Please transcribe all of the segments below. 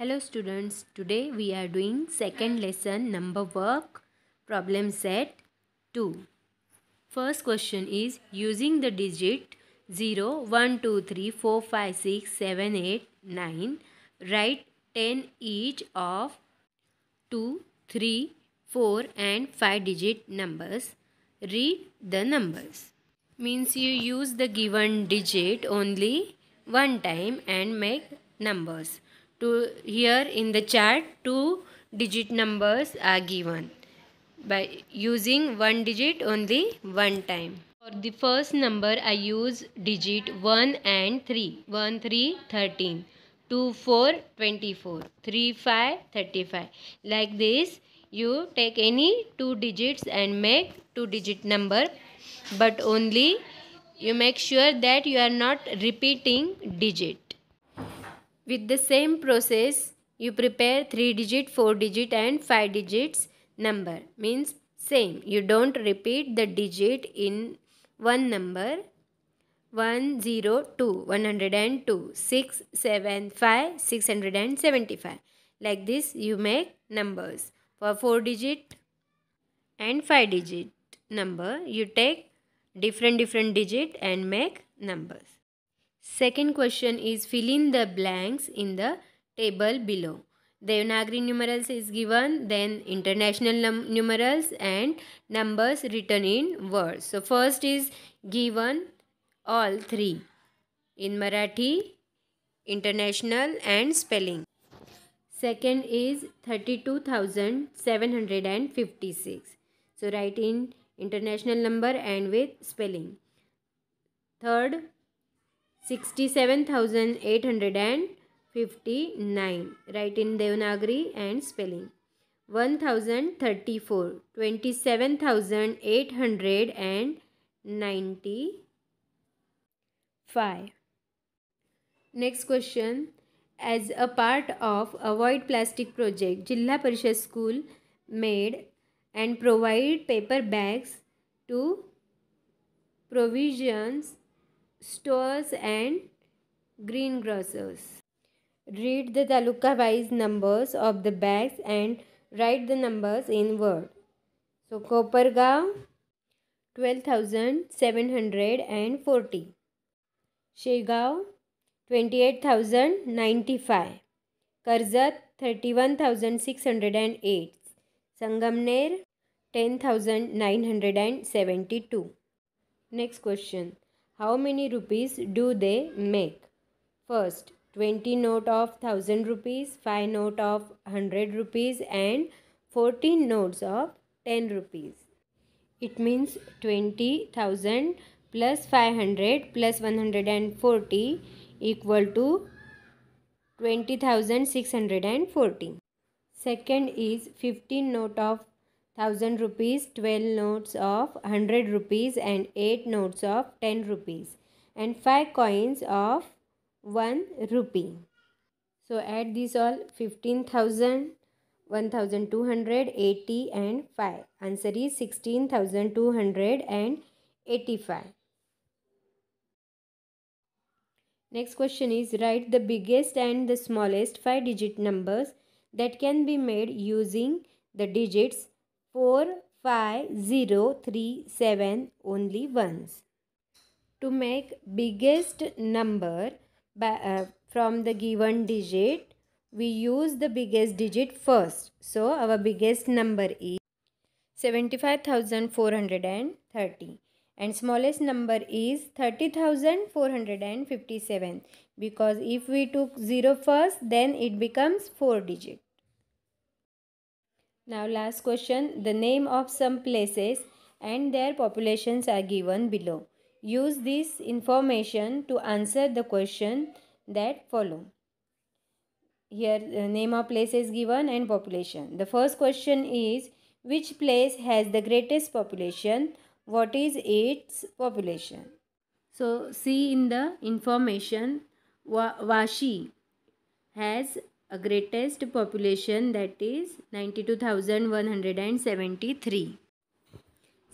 Hello students, today we are doing second lesson number work problem set 2. First question is using the digit 0, 1, 2, 3, 4, 5, 6, 7, 8, 9, write 10 each of 2, 3, 4 and 5 digit numbers. Read the numbers. Means you use the given digit only one time and make numbers to here in the chart two digit numbers are given by using one digit only one time. For the first number I use digit 1 and 3. 1, 3, 13. 2, 4, 24. 3, 5, 35. Like this you take any two digits and make two digit number but only you make sure that you are not repeating digit. With the same process, you prepare 3 digit, 4 digit and 5 digits number. Means same. You don't repeat the digit in one number 102, 102, 6, 7, 5, 675. Like this you make numbers. For 4 digit and 5 digit number you take different different digit and make numbers. Second question is fill in the blanks in the table below. Devanagari numerals is given, then international numerals and numbers written in words. So first is given all three in Marathi, international and spelling. Second is 32,756. So write in international number and with spelling. Third 67,859. Write in Devanagari and spelling. 1034 27895 next question as a part of avoid plastic project jilla parishad school made and provide paper bags to provisions stores and greengrocers. Read the taluka wise numbers of the bags and write the numbers in word. So Kopargaon 12,740. Shegaon 28,095. Karzat 31,608. Sangamner 10,972. Next question. How many rupees do they make? First, 20 note of 1000 rupees, 5 note of 100 rupees and 14 notes of 10 rupees. It means 20,000 plus 500 plus 140 equal to 20,640. Second is 15 note of thousand rupees, twelve notes of hundred rupees, and eight notes of ten rupees, and five coins of one rupee. So add these all fifteen thousand. 1280 and 5 answer is 16285 next question is write the biggest and the smallest five digit numbers that can be made using the digits 4, 5, 0, 3, 7 only once. To make biggest number by, uh, from the given digit, we use the biggest digit first. So our biggest number is 75,430 and smallest number is 30,457 because if we took 0 first then it becomes 4 digit. Now last question, the name of some places and their populations are given below. Use this information to answer the question that follow. Here the name of place is given and population. The first question is which place has the greatest population? What is its population? So see in the information Washi has a greatest population that is 92173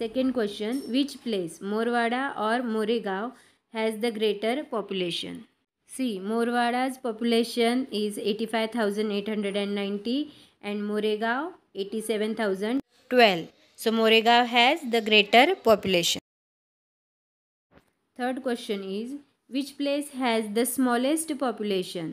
second question which place morwada or moregaon has the greater population c morwada's population is 85890 and moregaon 87012 so moregaon has the greater population third question is which place has the smallest population